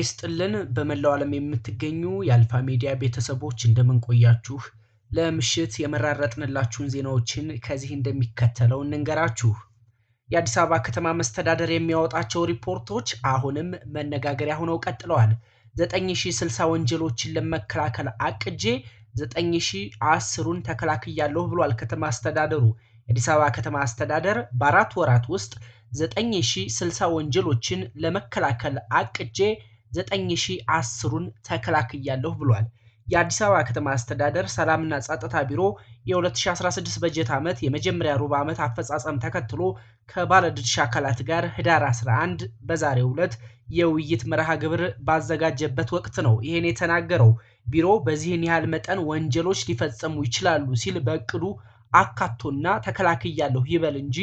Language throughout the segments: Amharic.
ይስጥልን በመላው ዓለም የምትገኙ የአልፋ ሚዲያ ቤተሰቦች እንደምንቆያችሁ ለምሽት የመራረጥንላችሁን ዜናዎችን ከዚህ እንደሚከተለው እንንገራችሁ። የአዲስ አበባ ከተማ መስተዳደር የሚያወጣቸው ሪፖርቶች አሁንም መነጋገሪያ ሆነው ቀጥለዋል። 9060 ወንጀሎችን ለመከላከል አቅጄ 9010ሩን ተከላክያለሁ ብሏል ከተማ አስተዳደሩ። የአዲስ አበባ ከተማ አስተዳደር በአራት ወራት ውስጥ 9060 ወንጀሎችን ለመከላከል አቅጄ 9010ን ተከላክያለሁ ብሏል። የአዲስ አበባ ከተማ አስተዳደር ሰላምና ጸጥታ ቢሮ የ2016 በጀት ዓመት የመጀመሪያ ሩብ ዓመት አፈጻጸም ተከትሎ ከባለድርሻ አካላት ጋር ህዳር 11 በዛሬው ዕለት የውይይት መርሃ ግብር ባዘጋጀበት ወቅት ነው ይህን የተናገረው። ቢሮ በዚህን ያህል መጠን ወንጀሎች ሊፈጸሙ ይችላሉ ሲል በእቅዱ አካቶና ተከላክያለሁ ይበል እንጂ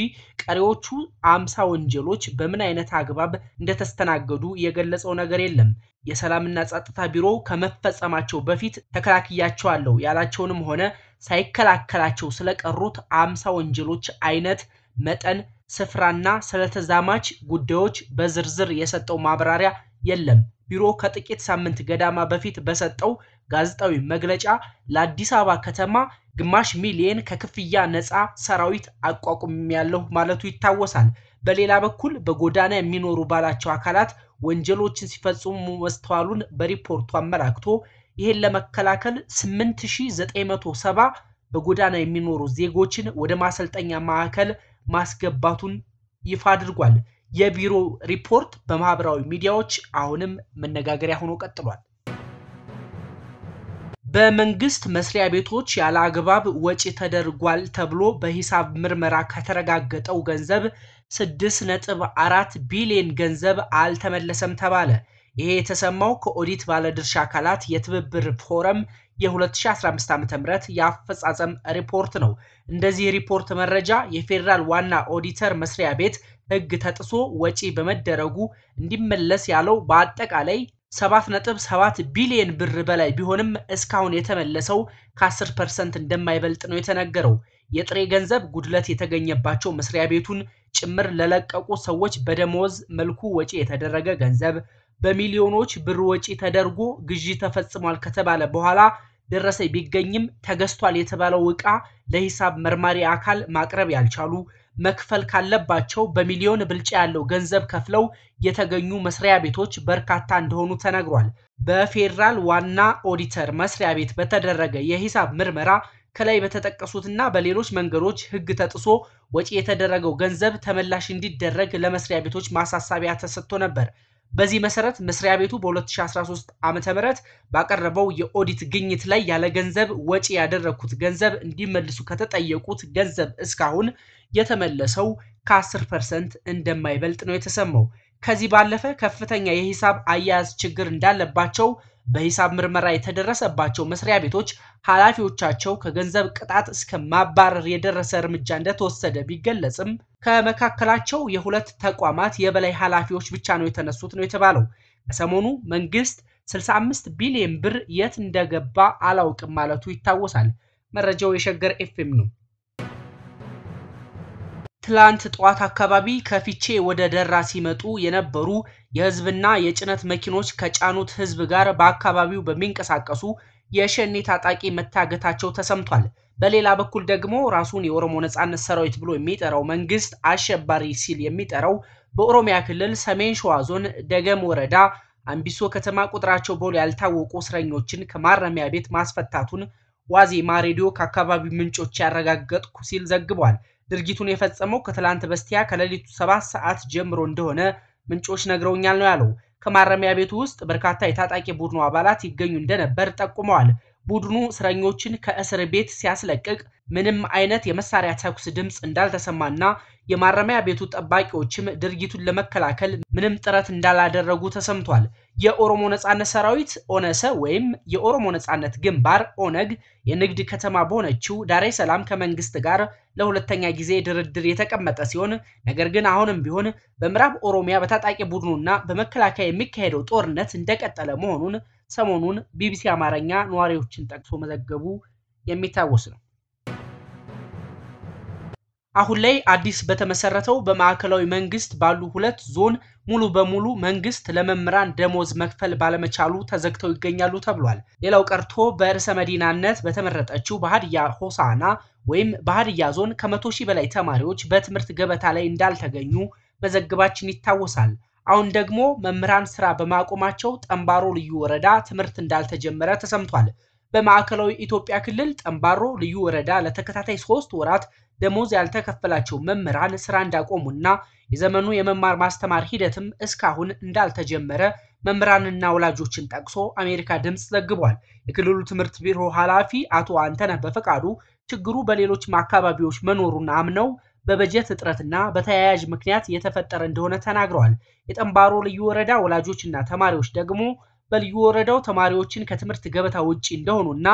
ቀሪዎቹ አምሳ ወንጀሎች በምን አይነት አግባብ እንደተስተናገዱ የገለጸው ነገር የለም። የሰላምና ጸጥታ ቢሮ ከመፈጸማቸው በፊት ተከላክያቸዋለሁ ያላቸውንም ሆነ ሳይከላከላቸው ስለቀሩት አምሳ ወንጀሎች አይነት፣ መጠን፣ ስፍራና ስለተዛማች ጉዳዮች በዝርዝር የሰጠው ማብራሪያ የለም። ቢሮ ከጥቂት ሳምንት ገዳማ በፊት በሰጠው ጋዜጣዊ መግለጫ ለአዲስ አበባ ከተማ ግማሽ ሚሊየን ከክፍያ ነፃ ሰራዊት አቋቁም ያለው ማለቱ ይታወሳል። በሌላ በኩል በጎዳና የሚኖሩ ባላቸው አካላት ወንጀሎችን ሲፈጽሙ መስተዋሉን በሪፖርቱ አመላክቶ ይህን ለመከላከል 8970 በጎዳና የሚኖሩ ዜጎችን ወደ ማሰልጠኛ ማዕከል ማስገባቱን ይፋ አድርጓል። የቢሮ ሪፖርት በማህበራዊ ሚዲያዎች አሁንም መነጋገሪያ ሆኖ ቀጥሏል። በመንግስት መስሪያ ቤቶች ያለ አግባብ ወጪ ተደርጓል ተብሎ በሂሳብ ምርመራ ከተረጋገጠው ገንዘብ 6.4 ቢሊዮን ገንዘብ አልተመለሰም ተባለ። ይሄ የተሰማው ከኦዲት ባለድርሻ አካላት የትብብር ፎረም የ2015 ዓ ም የአፈጻጸም ሪፖርት ነው። እንደዚህ ሪፖርት መረጃ የፌዴራል ዋና ኦዲተር መስሪያ ቤት ህግ ተጥሶ ወጪ በመደረጉ እንዲመለስ ያለው በአጠቃላይ 7.7 ቢሊዮን ብር በላይ ቢሆንም እስካሁን የተመለሰው ከ10 ፐርሰንት እንደማይበልጥ ነው የተነገረው። የጥሬ ገንዘብ ጉድለት የተገኘባቸው መስሪያ ቤቱን ጭምር ለለቀቁ ሰዎች በደሞዝ መልኩ ወጪ የተደረገ ገንዘብ በሚሊዮኖች ብር ወጪ ተደርጎ ግዢ ተፈጽሟል ከተባለ በኋላ ደረሰኝ ቢገኝም ተገዝቷል የተባለው ዕቃ ለሂሳብ መርማሪ አካል ማቅረብ ያልቻሉ መክፈል ካለባቸው በሚሊዮን ብልጫ ያለው ገንዘብ ከፍለው የተገኙ መስሪያ ቤቶች በርካታ እንደሆኑ ተነግሯል። በፌዴራል ዋና ኦዲተር መስሪያ ቤት በተደረገ የሂሳብ ምርመራ ከላይ በተጠቀሱትና በሌሎች መንገዶች ሕግ ተጥሶ ወጪ የተደረገው ገንዘብ ተመላሽ እንዲደረግ ለመስሪያ ቤቶች ማሳሰቢያ ተሰጥቶ ነበር። በዚህ መሰረት መስሪያ ቤቱ በ2013 ዓ ም ባቀረበው የኦዲት ግኝት ላይ ያለ ገንዘብ ወጪ ያደረግኩት ገንዘብ እንዲመልሱ ከተጠየቁት ገንዘብ እስካሁን የተመለሰው ከ10 ፐርሰንት እንደማይበልጥ ነው የተሰማው። ከዚህ ባለፈ ከፍተኛ የሂሳብ አያያዝ ችግር እንዳለባቸው በሂሳብ ምርመራ የተደረሰባቸው መስሪያ ቤቶች ኃላፊዎቻቸው ከገንዘብ ቅጣት እስከ ማባረር የደረሰ እርምጃ እንደተወሰደ ቢገለጽም ከመካከላቸው የሁለት ተቋማት የበላይ ኃላፊዎች ብቻ ነው የተነሱት ነው የተባለው። ከሰሞኑ መንግስት 65 ቢሊዮን ብር የት እንደገባ አላውቅም ማለቱ ይታወሳል። መረጃው የሸገር ኤፍኤም ነው። ትላንት ጠዋት አካባቢ ከፊቼ ወደ ደራ ሲመጡ የነበሩ የህዝብና የጭነት መኪኖች ከጫኑት ህዝብ ጋር በአካባቢው በሚንቀሳቀሱ የሸኔ ታጣቂ መታገታቸው ተሰምቷል። በሌላ በኩል ደግሞ ራሱን የኦሮሞ ነጻነት ሰራዊት ብሎ የሚጠራው መንግስት አሸባሪ ሲል የሚጠራው በኦሮሚያ ክልል ሰሜን ሸዋ ዞን ደገም ወረዳ አምቢሶ ከተማ ቁጥራቸው በውል ያልታወቁ እስረኞችን ከማረሚያ ቤት ማስፈታቱን ዋዜማ ሬዲዮ ከአካባቢው ምንጮች ያረጋገጥኩ ሲል ዘግቧል። ድርጊቱን የፈጸመው ከትላንት በስቲያ ከሌሊቱ ሰባት ሰዓት ጀምሮ እንደሆነ ምንጮች ነግረውኛል ነው ያለው። ከማረሚያ ቤቱ ውስጥ በርካታ የታጣቂ ቡድኑ አባላት ይገኙ እንደነበር ጠቁመዋል። ቡድኑ እስረኞችን ከእስር ቤት ሲያስለቅቅ ምንም አይነት የመሳሪያ ተኩስ ድምፅ እንዳልተሰማና የማረሚያ ቤቱ ጠባቂዎችም ድርጊቱን ለመከላከል ምንም ጥረት እንዳላደረጉ ተሰምቷል። የኦሮሞ ነጻነት ሰራዊት ኦነሰ ወይም የኦሮሞ ነጻነት ግንባር ኦነግ የንግድ ከተማ በሆነችው ዳሬ ሰላም ከመንግስት ጋር ለሁለተኛ ጊዜ ድርድር የተቀመጠ ሲሆን ነገር ግን አሁንም ቢሆን በምዕራብ ኦሮሚያ በታጣቂ ቡድኑና በመከላከያ የሚካሄደው ጦርነት እንደቀጠለ መሆኑን ሰሞኑን ቢቢሲ አማርኛ ነዋሪዎችን ጠቅሶ መዘገቡ የሚታወስ ነው። አሁን ላይ አዲስ በተመሰረተው በማዕከላዊ መንግስት ባሉ ሁለት ዞን ሙሉ በሙሉ መንግስት ለመምህራን ደሞዝ መክፈል ባለመቻሉ ተዘግተው ይገኛሉ ተብሏል። ሌላው ቀርቶ በርዕሰ መዲናነት በተመረጠችው በሀዲያ ሆሳና ወይም በሀዲያ ዞን ከመቶ ሺህ በላይ ተማሪዎች በትምህርት ገበታ ላይ እንዳልተገኙ መዘግባችን ይታወሳል። አሁን ደግሞ መምህራን ስራ በማቆማቸው ጠንባሮ ልዩ ወረዳ ትምህርት እንዳልተጀመረ ተሰምቷል። በማዕከላዊ ኢትዮጵያ ክልል ጠንባሮ ልዩ ወረዳ ለተከታታይ ሶስት ወራት ደሞዝ ያልተከፈላቸው መምህራን ስራ እንዳቆሙና የዘመኑ የመማር ማስተማር ሂደትም እስካሁን እንዳልተጀመረ መምህራንና ወላጆችን ጠቅሶ አሜሪካ ድምፅ ዘግቧል። የክልሉ ትምህርት ቢሮ ኃላፊ አቶ አንተነህ በፈቃዱ ችግሩ በሌሎችም አካባቢዎች መኖሩን አምነው በበጀት እጥረትና በተያያዥ ምክንያት የተፈጠረ እንደሆነ ተናግረዋል። የጠንባሮ ልዩ ወረዳ ወላጆችና ተማሪዎች ደግሞ በልዩ ወረዳው ተማሪዎችን ከትምህርት ገበታ ውጪ እንደሆኑና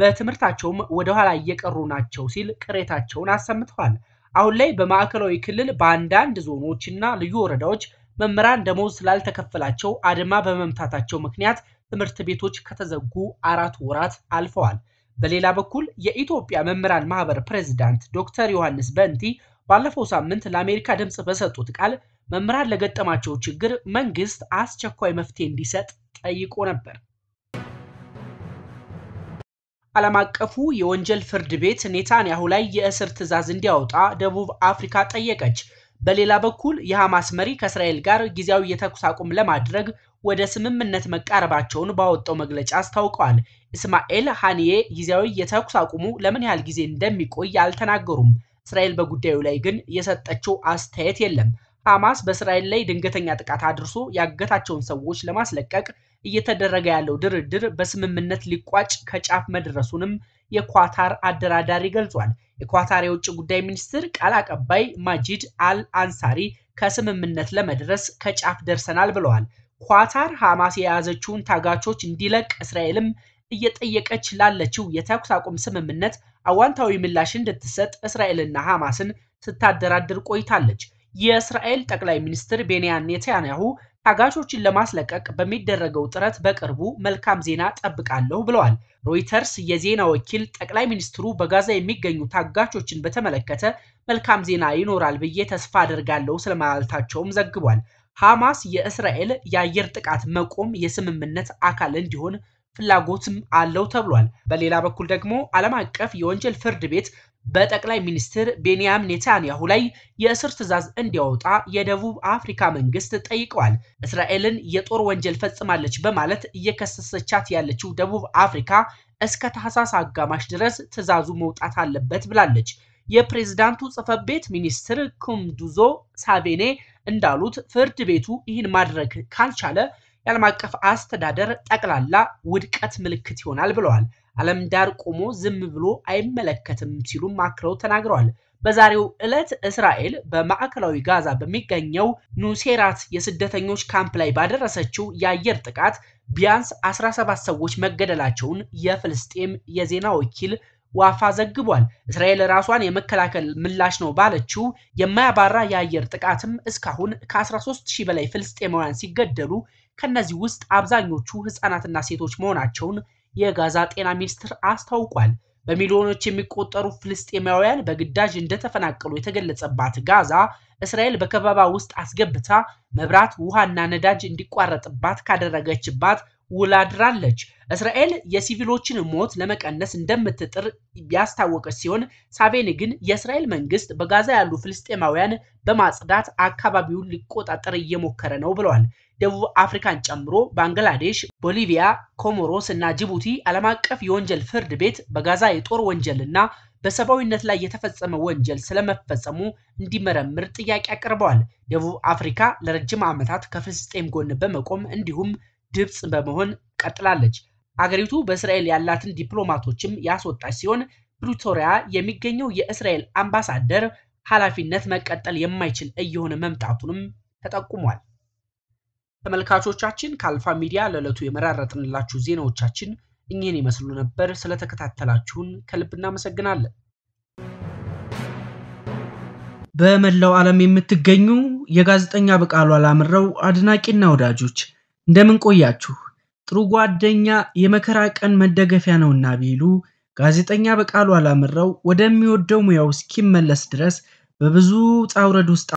በትምህርታቸውም ወደኋላ እየቀሩ ናቸው ሲል ቅሬታቸውን አሰምተዋል። አሁን ላይ በማዕከላዊ ክልል በአንዳንድ ዞኖች እና ልዩ ወረዳዎች መምህራን ደሞዝ ስላልተከፈላቸው አድማ በመምታታቸው ምክንያት ትምህርት ቤቶች ከተዘጉ አራት ወራት አልፈዋል። በሌላ በኩል የኢትዮጵያ መምህራን ማህበር ፕሬዝዳንት ዶክተር ዮሐንስ በንቲ ባለፈው ሳምንት ለአሜሪካ ድምፅ በሰጡት ቃል መምህራን ለገጠማቸው ችግር መንግስት አስቸኳይ መፍትሄ እንዲሰጥ ጠይቆ ነበር። ዓለም አቀፉ የወንጀል ፍርድ ቤት ኔታንያሁ ላይ የእስር ትዕዛዝ እንዲያወጣ ደቡብ አፍሪካ ጠየቀች። በሌላ በኩል የሐማስ መሪ ከእስራኤል ጋር ጊዜያዊ የተኩስ አቁም ለማድረግ ወደ ስምምነት መቃረባቸውን ባወጣው መግለጫ አስታውቀዋል። እስማኤል ሃኒዬ ጊዜያዊ የተኩስ አቁሙ ለምን ያህል ጊዜ እንደሚቆይ አልተናገሩም። እስራኤል በጉዳዩ ላይ ግን የሰጠችው አስተያየት የለም። ሐማስ በእስራኤል ላይ ድንገተኛ ጥቃት አድርሶ ያገታቸውን ሰዎች ለማስለቀቅ እየተደረገ ያለው ድርድር በስምምነት ሊቋጭ ከጫፍ መድረሱንም የኳታር አደራዳሪ ገልጿል። የኳታር የውጭ ጉዳይ ሚኒስትር ቃል አቀባይ ማጂድ አል አንሳሪ ከስምምነት ለመድረስ ከጫፍ ደርሰናል ብለዋል። ኳታር ሐማስ የያዘችውን ታጋቾች እንዲለቅ እስራኤልም እየጠየቀች ላለችው የተኩስ አቁም ስምምነት አዋንታዊ ምላሽ እንድትሰጥ እስራኤልና ሐማስን ስታደራድር ቆይታለች። የእስራኤል ጠቅላይ ሚኒስትር ቤንያሚን ኔታንያሁ ታጋቾችን ለማስለቀቅ በሚደረገው ጥረት በቅርቡ መልካም ዜና ጠብቃለሁ ብለዋል። ሮይተርስ የዜና ወኪል ጠቅላይ ሚኒስትሩ በጋዛ የሚገኙ ታጋቾችን በተመለከተ መልካም ዜና ይኖራል ብዬ ተስፋ አድርጋለሁ ስለማለታቸውም ዘግቧል። ሐማስ የእስራኤል የአየር ጥቃት መቆም የስምምነት አካል እንዲሆን ፍላጎትም አለው ተብሏል። በሌላ በኩል ደግሞ ዓለም አቀፍ የወንጀል ፍርድ ቤት በጠቅላይ ሚኒስትር ቤንያሚን ኔታንያሁ ላይ የእስር ትዕዛዝ እንዲያወጣ የደቡብ አፍሪካ መንግስት ጠይቀዋል። እስራኤልን የጦር ወንጀል ፈጽማለች በማለት እየከሰሰቻት ያለችው ደቡብ አፍሪካ እስከ ታህሳስ አጋማሽ ድረስ ትዕዛዙ መውጣት አለበት ብላለች። የፕሬዝዳንቱ ጽህፈት ቤት ሚኒስትር ኩምዱዞ ሳቬኔ እንዳሉት ፍርድ ቤቱ ይህን ማድረግ ካልቻለ የዓለም አቀፍ አስተዳደር ጠቅላላ ውድቀት ምልክት ይሆናል ብለዋል። ዓለም ዳር ቆሞ ዝም ብሎ አይመለከትም ሲሉ ማክረው ተናግረዋል። በዛሬው ዕለት እስራኤል በማዕከላዊ ጋዛ በሚገኘው ኑሴራት የስደተኞች ካምፕ ላይ ባደረሰችው የአየር ጥቃት ቢያንስ 17 ሰዎች መገደላቸውን የፍልስጤም የዜና ወኪል ዋፋ ዘግቧል። እስራኤል ራሷን የመከላከል ምላሽ ነው ባለችው የማያባራ የአየር ጥቃትም እስካሁን ከ13 ሺህ በላይ ፍልስጤማውያን ሲገደሉ ከነዚህ ውስጥ አብዛኞቹ ህፃናትና ሴቶች መሆናቸውን የጋዛ ጤና ሚኒስቴር አስታውቋል። በሚሊዮኖች የሚቆጠሩ ፍልስጤማውያን በግዳጅ እንደተፈናቀሉ የተገለጸባት ጋዛ እስራኤል በከበባ ውስጥ አስገብታ መብራት፣ ውሃና ነዳጅ እንዲቋረጥባት ካደረገችባት ውላ አድራለች። እስራኤል የሲቪሎችን ሞት ለመቀነስ እንደምትጥር ያስታወቀች ሲሆን ሳቬኒ ግን የእስራኤል መንግስት በጋዛ ያሉ ፍልስጤማውያን በማጽዳት አካባቢውን ሊቆጣጠር እየሞከረ ነው ብለዋል። ደቡብ አፍሪካን ጨምሮ ባንግላዴሽ፣ ቦሊቪያ፣ ኮሞሮስ እና ጅቡቲ ዓለም አቀፍ የወንጀል ፍርድ ቤት በጋዛ የጦር ወንጀል እና በሰብአዊነት ላይ የተፈጸመ ወንጀል ስለመፈጸሙ እንዲመረምር ጥያቄ አቅርበዋል። ደቡብ አፍሪካ ለረጅም ዓመታት ከፍልስጤም ጎን በመቆም እንዲሁም ድምፅ በመሆን ቀጥላለች። አገሪቱ በእስራኤል ያላትን ዲፕሎማቶችም ያስወጣች ሲሆን ፕሪቶሪያ የሚገኘው የእስራኤል አምባሳደር ኃላፊነት መቀጠል የማይችል እየሆነ መምጣቱንም ተጠቁሟል። ተመልካቾቻችን ከአልፋ ሚዲያ ለዕለቱ የመራረጥንላችሁ ዜናዎቻችን እኚህን ይመስሉ ነበር። ስለተከታተላችሁን ከልብ እናመሰግናለን። በመላው ዓለም የምትገኙ የጋዜጠኛ በቃሉ አላምረው አድናቂና ወዳጆች እንደምን ቆያችሁ? ጥሩ ጓደኛ የመከራ ቀን መደገፊያ ነውና ቢሉ ጋዜጠኛ በቃሉ አላምረው ወደሚወደው ሙያው እስኪመለስ ድረስ በብዙ ውጣ ውረድ ውስጥ